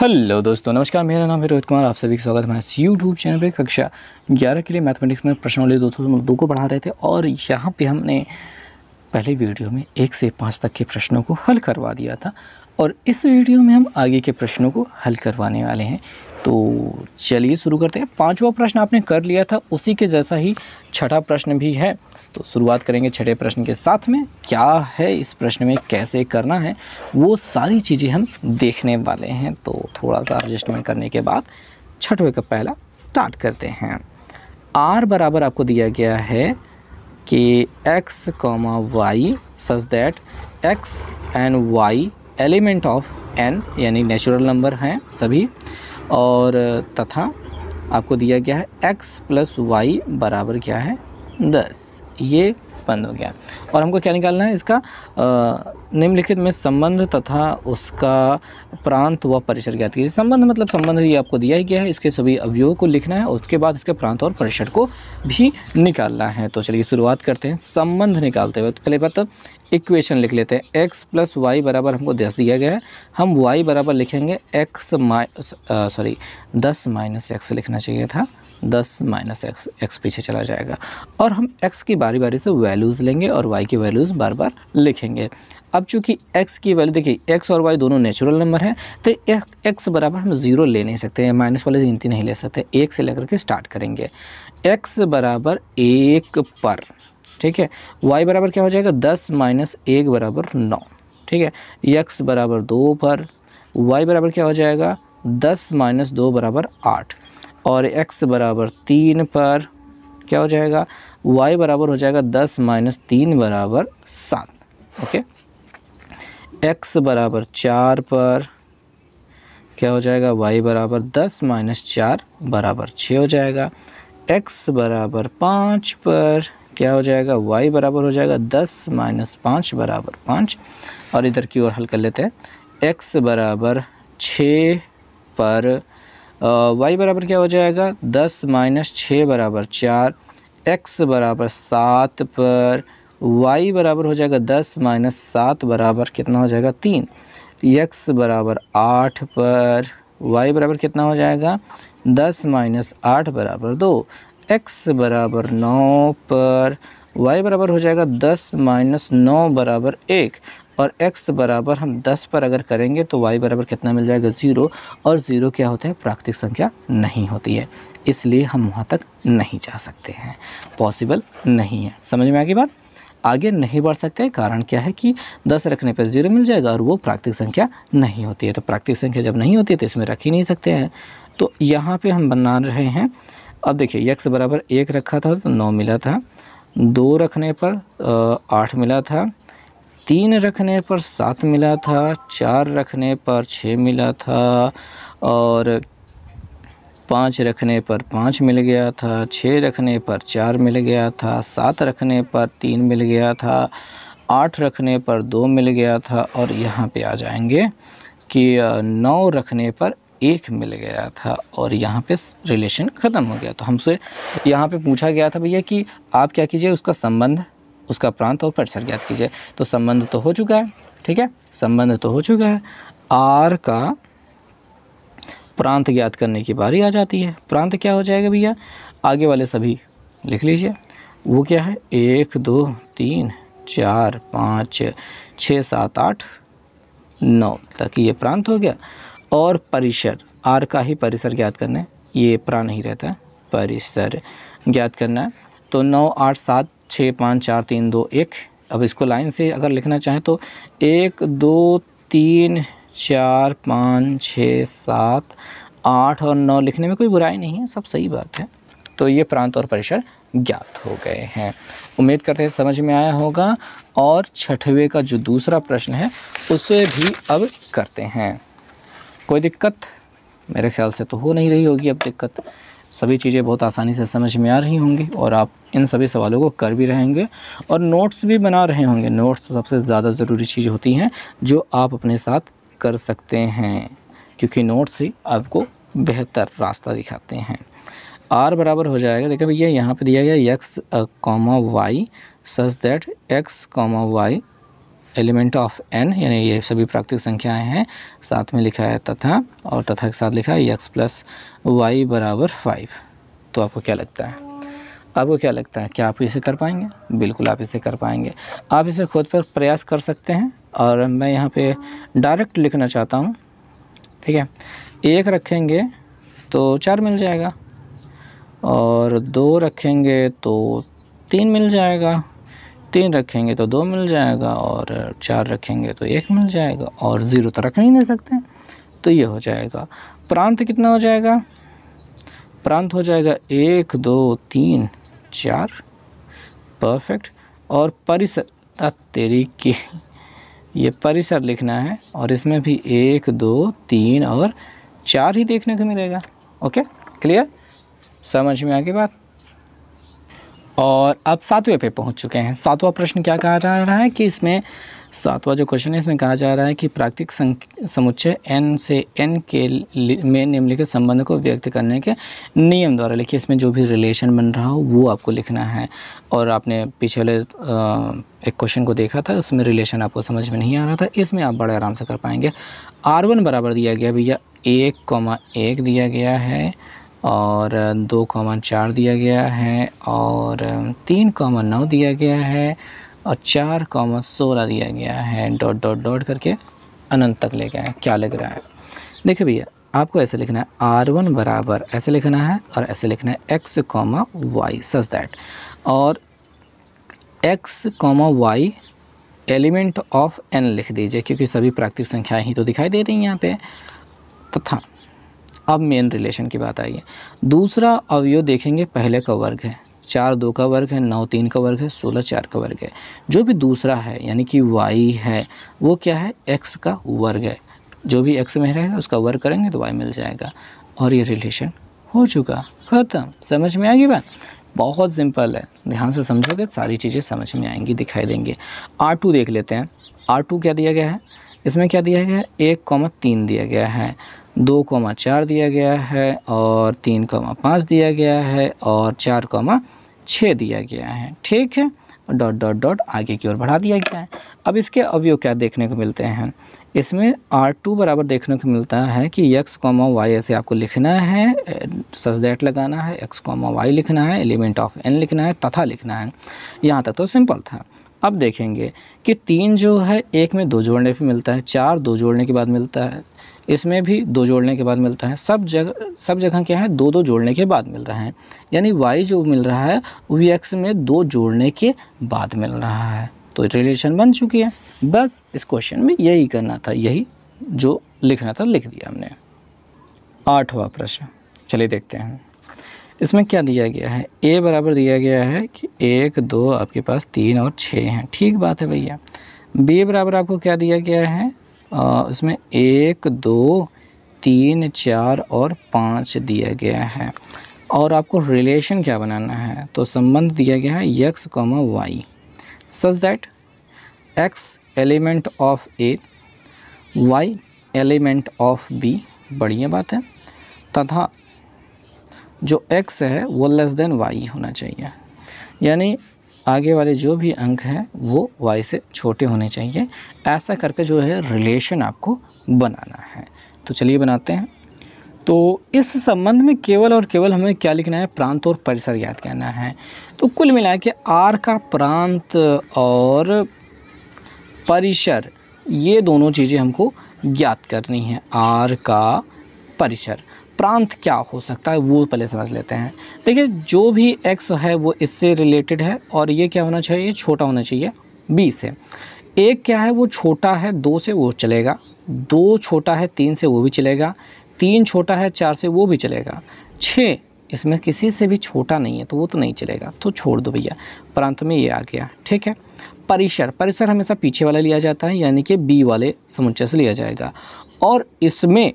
hello दोस्तों नमस्कार मेरा नाम है रोहित कुमार आप सभी का स्वागत है हमारे यूट्यूब चैनल पे कक्षा ग्यारह के लिए मैथमेटिक्स में प्रश्न वाले दोस्तों दो को पढ़ा रहे थे और यहाँ पे हमने पहले वीडियो में एक से पाँच तक के प्रश्नों को हल करवा दिया था और इस वीडियो में हम आगे के प्रश्नों को हल करवाने वाले हैं तो चलिए शुरू करते हैं पाँचवा प्रश्न आपने कर लिया था उसी के जैसा ही छठा प्रश्न भी है तो शुरुआत करेंगे छठे प्रश्न के साथ में क्या है इस प्रश्न में कैसे करना है वो सारी चीज़ें हम देखने वाले हैं तो थोड़ा सा एडजस्टमेंट करने के बाद छठवें का पहला स्टार्ट करते हैं आर बराबर आपको दिया गया है कि X comma Y such that X and Y element of N यानी नेचुरल नंबर हैं सभी और तथा आपको दिया गया है एक्स प्लस वाई बराबर क्या है दस ये बंद हो गया और हमको क्या निकालना है इसका निम्नलिखित में संबंध तथा उसका प्रांत व परिसर ज्ञात कीजिए संबंध मतलब संबंध ये आपको दिया ही गया है इसके सभी अवयवों को लिखना है उसके बाद इसके प्रांत और परिसर को भी निकालना है तो चलिए शुरुआत करते हैं संबंध निकालते हुए तो पहले बात तो इक्वेशन लिख लेते हैं एक्स प्लस वाई बराबर हमको दस दिया गया है हम वाई बराबर लिखेंगे एक्स माइ सॉरी दस माइनस एक्स लिखना चाहिए था दस माइनस एक्स एक्स पीछे चला जाएगा और हम एक्स की बारी बारी से वैल्यूज़ लेंगे और वाई की वैल्यूज़ बार बार लिखेंगे अब चूंकि एक्स की वैल्यू देखिए एक्स और वाई दोनों नेचुरल नंबर हैं तो एक्स बराबर हम जीरो ले नहीं सकते हैं माइनस वाले गिनती नहीं ले सकते एक से लेकर के स्टार्ट करेंगे एक्स बराबर एक पर ठीक है वाई बराबर क्या हो जाएगा दस माइनस एक बराबर नौ ठीक है एक्स बराबर दो पर वाई बराबर क्या हो जाएगा दस माइनस दो बराबर आठ और एक्स बराबर तीन पर क्या हो जाएगा वाई बराबर हो जाएगा दस माइनस तीन बराबर सात ओके एक्स बराबर चार पर क्या हो जाएगा वाई बराबर दस माइनस चार बराबर छः हो जाएगा एक्स बराबर पाँच पर क्या हो जाएगा वाई बराबर हो जाएगा दस माइनस पाँच बराबर पाँच और इधर की ओर हल कर लेते हैं एक्स बराबर छः पर वाई बराबर क्या हो जाएगा दस माइनस छः बराबर चार एक्स बराबर सात पर वाई बराबर हो जाएगा दस माइनस सात बराबर कितना हो जाएगा तीन एक्स बराबर आठ पर वाई बराबर कितना हो जाएगा दस माइनस आठ बराबर दो एक्स बराबर नौ पर वाई बराबर हो जाएगा दस माइनस नौ बराबर एक और x बराबर हम 10 पर अगर करेंगे तो y बराबर कितना मिल जाएगा ज़ीरो और ज़ीरो क्या होता है प्राकृतिक संख्या नहीं होती है इसलिए हम वहाँ तक नहीं जा सकते हैं पॉसिबल नहीं है समझ में आगे बात आगे नहीं बढ़ सकते कारण क्या है कि दस रखने पर ज़ीरो मिल जाएगा और वो प्राकृतिक संख्या नहीं होती है तो प्राकृतिक संख्या जब नहीं होती है तो इसमें रख ही नहीं सकते हैं तो यहाँ पर हम बना रहे हैं अब देखिए यक्स बराबर एक रखा था तो नौ मिला था दो रखने पर आठ मिला था तीन रखने पर सात मिला था चार रखने पर छः मिला था और पाँच रखने पर पाँच मिल गया था छः रखने पर चार मिल गया था सात रखने पर तीन मिल गया था आठ रखने पर दो मिल गया था और यहाँ पे आ जाएंगे कि नौ रखने पर एक मिल गया था और यहाँ पे रिलेशन ख़त्म हो गया तो हमसे यहाँ पे पूछा गया था भैया कि आप क्या कीजिए उसका संबंध उसका प्रांत और परिसर ज्ञात कीजिए तो संबंध तो हो चुका है ठीक है संबंध तो हो चुका है आर का प्रांत ज्ञात करने की बारी आ जाती है प्रांत क्या हो जाएगा भैया आगे वाले सभी लिख लीजिए वो क्या है एक दो तीन चार पाँच छः सात आठ नौ तक ये प्रांत हो गया और परिसर आर का ही परिसर ज्ञात करना है ये प्राण ही रहता है परिसर ज्ञात करना है तो नौ आठ सात छः पाँच चार तीन दो एक अब इसको लाइन से अगर लिखना चाहें तो एक दो तीन चार पाँच छः सात आठ और नौ लिखने में कोई बुराई नहीं है सब सही बात है तो ये प्रांत और परिसर ज्ञात हो गए हैं उम्मीद करते हैं समझ में आया होगा और छठवें का जो दूसरा प्रश्न है उसे भी अब करते हैं कोई दिक्कत मेरे ख्याल से तो हो नहीं रही होगी अब दिक्कत सभी चीज़ें बहुत आसानी से समझ में आ रही होंगी और आप इन सभी सवालों को कर भी रहेंगे और नोट्स भी बना रहे होंगे नोट्स तो सबसे ज़्यादा ज़रूरी चीज़ होती हैं जो आप अपने साथ कर सकते हैं क्योंकि नोट्स ही आपको बेहतर रास्ता दिखाते हैं आर बराबर हो जाएगा देखिए भैया यहाँ पर दिया गया X comma Y such that X comma Y element of N यानी ये सभी प्राकृतिक संख्याएं हैं साथ में लिखा है तथा और तथा के साथ लिखा है एक्स प्लस वाई बराबर फाइव तो आपको क्या लगता है आपको क्या लगता है क्या आप इसे कर पाएंगे बिल्कुल आप इसे कर पाएंगे आप इसे खुद पर प्रयास कर सकते हैं और मैं यहाँ पर डायरेक्ट लिखना चाहता हूँ ठीक है एक रखेंगे तो चार मिल जाएगा और दो रखेंगे तो तीन मिल जाएगा तीन रखेंगे तो दो मिल जाएगा और चार रखेंगे तो एक मिल जाएगा और ज़ीरो तो रख नहीं दे सकते तो ये हो जाएगा प्रांत कितना हो जाएगा प्रांत हो जाएगा एक दो तीन चार परफेक्ट और परिसर तेरी की ये परिसर लिखना है और इसमें भी एक दो तीन और चार ही देखने को मिलेगा ओके क्लियर समझ में आगे बात और अब सातवें पे पहुंच चुके हैं सातवां प्रश्न क्या कहा जा रहा है कि इसमें सातवां जो क्वेश्चन है इसमें कहा जा रहा है कि प्राकृतिक समुच्चय एन से एन के में निम्नलिखित संबंध को व्यक्त करने के नियम द्वारा लिखिए इसमें जो भी रिलेशन बन रहा हो वो आपको लिखना है और आपने पीछे वाले एक क्वेश्चन को देखा था उसमें रिलेशन आपको समझ में नहीं आ रहा था इसमें आप बड़े आराम से कर पाएंगे आर वन बराबर दिया गया भैया एक कॉमा एक दिया गया है और दो कॉमन चार दिया गया है और तीन कॉमन नौ दिया गया है और चार कॉमन सोलह दिया गया है डॉट डॉट डॉट करके अनंत तक ले गए क्या लग रहा है देखिए भैया आपको ऐसे लिखना है आर वन बराबर ऐसे लिखना है और ऐसे लिखना है X comma Y such that और X comma Y element of N लिख दीजिए क्योंकि सभी प्राकृतिक संख्याएं ही तो दिखाई दे रही हैं यहाँ पे तथा अब मेन रिलेशन की बात आई है दूसरा अवयव देखेंगे पहले का वर्ग है चार दो का वर्ग है नौ तीन का वर्ग है सोलह चार का वर्ग है जो भी दूसरा है यानी कि वाई है वो क्या है एक्स का वर्ग है जो भी एक्स में रहेगा उसका वर्ग करेंगे तो वाई मिल जाएगा और ये रिलेशन हो चुका ख़त्म समझ में आएगी बात बहुत सिंपल है ध्यान से समझोगे सारी चीज़ें समझ में आएंगी दिखाई देंगे आर टू देख लेते हैं आर टू क्या दिया गया है इसमें क्या दिया गया है एक कॉमा तीन दिया गया है दो कौमा चार दिया गया है और तीन कौमा पाँच दिया गया है और चार कौमा छः दिया गया है ठीक है डॉट डॉट डॉट आगे की ओर बढ़ा दिया गया है अब इसके अवयव क्या देखने को मिलते हैं इसमें आर टू बराबर देखने को मिलता है कि एक्स कॉमा वाई ऐसे आपको लिखना है सच दैट लगाना है एक्स कॉमा वाई लिखना है एलिमेंट ऑफ एन लिखना है तथा लिखना है यहाँ तक तो सिंपल था अब देखेंगे कि तीन जो है एक में दो जोड़ने पे मिलता है चार दो जोड़ने के बाद मिलता है इसमें भी दो जोड़ने के बाद मिलता है सब जगह सब जगह क्या है दो दो जोड़ने के बाद मिल रहा है यानी वाई जो मिल रहा है वी एक्स में दो जोड़ने के बाद मिल रहा है तो रिलेशन बन चुकी है बस इस क्वेश्चन में यही करना था यही जो लिखना था लिख दिया हमने आठवां प्रश्न चलिए देखते हैं इसमें क्या दिया गया है ए बराबर दिया गया है कि एक दो आपके पास तीन और छः हैं ठीक बात है भैया बी बराबर आपको क्या दिया गया है इसमें एक दो तीन चार और पाँच दिया गया है और आपको रिलेशन क्या बनाना है तो संबंध दिया गया है X comma Y such that X element of A Y element of B बढ़िया बात है तथा जो एक्स है वो लेस देन वाई होना चाहिए यानी आगे वाले जो भी अंक हैं वो वाई से छोटे होने चाहिए ऐसा करके जो है रिलेशन आपको बनाना है तो चलिए बनाते हैं तो इस संबंध में केवल और केवल हमें क्या लिखना है प्रांत और परिसर याद करना है तो कुल मिला के आर का प्रांत और परिसर ये दोनों चीज़ें हमको ज्ञात करनी है आर का परिसर प्रांत क्या हो सकता है वो पहले समझ लेते हैं देखिए जो भी एक्स है वो इससे रिलेटेड है और ये क्या होना चाहिए छोटा होना चाहिए बी से एक क्या है वो छोटा है दो से वो चलेगा दो छोटा है तीन से वो भी चलेगा तीन छोटा है चार से वो भी चलेगा छः इसमें किसी से भी छोटा नहीं है तो वो तो नहीं चलेगा तो छोड़ दो भैया प्रांत में ये आ गया ठीक है परिसर परिसर हमेशा पीछे वाला लिया जाता है यानी कि बी वाले समुच्चय से लिया जाएगा और इसमें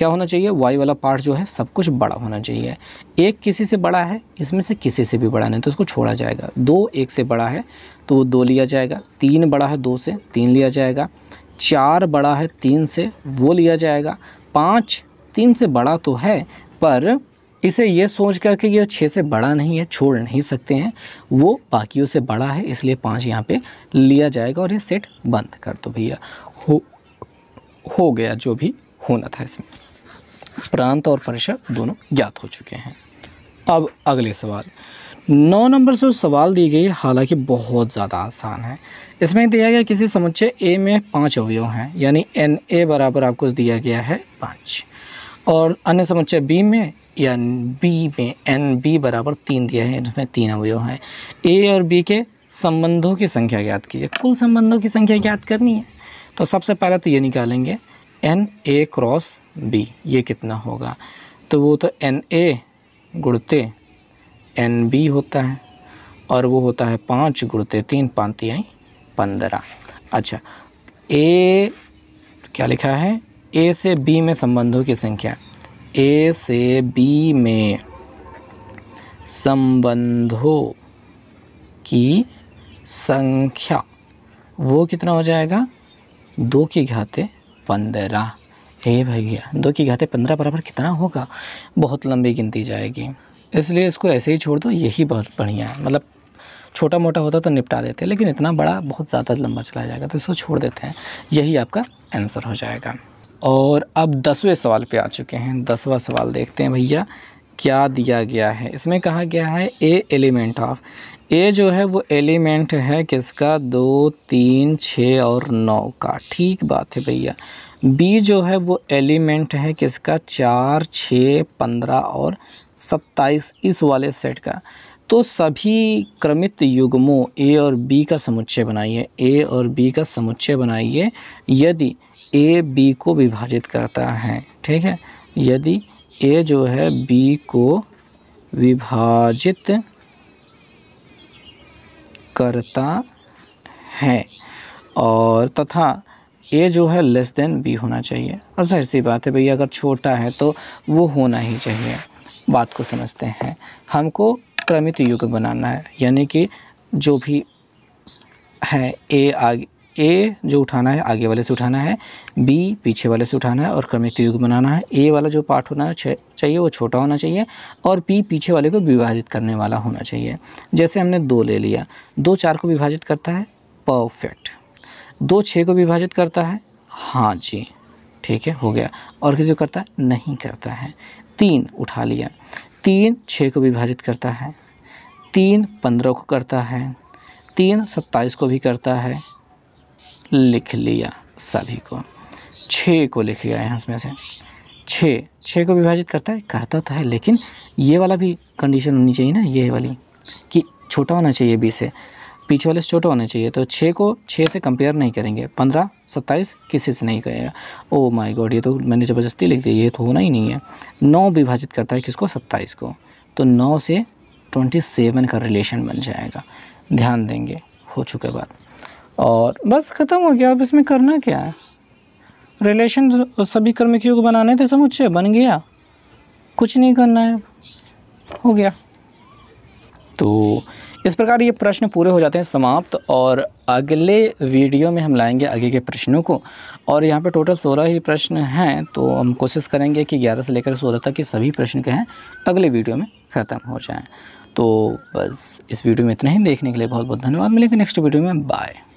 क्या होना चाहिए वाई वाला पार्ट जो है सब कुछ बड़ा होना चाहिए एक किसी से बड़ा है इसमें से किसी से भी बड़ा नहीं तो उसको छोड़ा जाएगा दो एक से बड़ा है तो वो दो लिया जाएगा तीन बड़ा है दो से तीन लिया जाएगा चार बड़ा है तीन से वो लिया जाएगा पाँच तीन से बड़ा तो है पर इसे ये सोच करके ये छः से बड़ा नहीं है छोड़ नहीं सकते हैं वो बाकियों से बड़ा है इसलिए पाँच यहाँ पे लिया जाएगा और ये सेट बंद कर दो भैया हो हो गया जो भी होना था इसमें प्रांत और परिषद दोनों ज्ञात हो चुके हैं अब अगले सवाल नौ नंबर से सवाल दी गई हालांकि बहुत ज़्यादा आसान है इसमें दिया गया किसी समुच्चय ए में पाँच अवयव हैं यानी एन ए बराबर आपको दिया गया है पाँच और अन्य समुच्चय बी में या बी में एन बी बराबर तीन दिया है इसमें तीन अवयव हैं ए और बी के संबंधों की संख्या ज्ञात कीजिए कुल संबंधों की संख्या ज्ञात करनी है तो सबसे पहले तो ये निकालेंगे एन ए क्रॉस बी ये कितना होगा तो वो तो एन ए गुड़ते एन बी होता है और वो होता है पाँच गुड़ते तीन पाँतियाँ पंद्रह अच्छा ए क्या लिखा है ए से बी में संबंधों की संख्या ए से बी में संबंधों की संख्या वो कितना हो जाएगा दो की घाते पंद्रह ए भैया दो की घाते पंद्रह बराबर कितना होगा बहुत लंबी गिनती जाएगी इसलिए इसको ऐसे ही छोड़ दो यही बहुत बढ़िया है मतलब छोटा मोटा होता तो निपटा देते लेकिन इतना बड़ा बहुत ज़्यादा लंबा चला जाएगा तो इसको छोड़ देते हैं यही आपका आंसर हो जाएगा और अब दसवें सवाल पे आ चुके हैं दसवा सवाल देखते हैं भैया क्या दिया गया है इसमें कहा गया है ए एलिमेंट ऑफ ये जो है वो एलिमेंट है किसका दो तीन छः और नौ का ठीक बात है भैया बी जो है वो एलिमेंट है किसका चार छः पंद्रह और सत्ताईस इस वाले सेट का तो सभी क्रमित युग्मों ए और बी का समुच्चय बनाइए ए और बी का समुच्चय बनाइए यदि ए बी को विभाजित करता है ठीक है यदि ए जो है बी को विभाजित करता है और तथा ए जो है लेस देन बी होना चाहिए और जाहिर सी बात है भैया अगर छोटा है तो वो होना ही चाहिए बात को समझते हैं हमको क्रमित युग बनाना है यानी कि जो भी है ए आगे ए जो उठाना है आगे वाले से उठाना है बी पीछे वाले से उठाना है और क्रमिक युग बनाना है ए वाला जो पार्ट होना चाहिए वो छोटा होना चाहिए और पी पीछे वाले को विभाजित करने वाला होना चाहिए जैसे हमने दो ले लिया दो चार को विभाजित करता है परफेक्ट दो छः को विभाजित करता है हाँ जी ठीक है हो गया और किसी को करता है नहीं करता है तीन उठा लिया तीन छः को विभाजित करता है तीन पंद्रह को करता है तीन सत्ताईस को भी करता है लिख लिया सभी को छः को लिख लिया यहाँ इसमें से छः छः को विभाजित करता है करता तो है लेकिन ये वाला भी कंडीशन होनी चाहिए ना ये वाली कि छोटा होना चाहिए बी से पीछे वाले से छोटा होना चाहिए तो छः को छः से कंपेयर नहीं करेंगे पंद्रह सत्ताईस किसी से नहीं करेगा ओ माय गॉड ये तो मैंने ज़बरदस्ती लिख दिया ये तो होना ही नहीं है नौ विभाजित करता है किसको सत्ताईस को तो नौ से ट्वेंटी सेवन का रिलेशन बन जाएगा ध्यान देंगे हो चुके बाद और बस ख़त्म हो गया अब इसमें करना क्या है रिलेशन सभी के को बनाने थे समुच्चय बन गया कुछ नहीं करना है हो गया तो इस प्रकार ये प्रश्न पूरे हो जाते हैं समाप्त और अगले वीडियो में हम लाएंगे आगे के प्रश्नों को और यहाँ पे टोटल सोलह ही प्रश्न हैं तो हम कोशिश करेंगे कि ग्यारह से लेकर सोलह तक के सभी प्रश्न के हैं अगले वीडियो में ख़त्म हो जाएं तो बस इस वीडियो में इतना ही देखने के लिए बहुत बहुत धन्यवाद मिलेंगे नेक्स्ट वीडियो में बाय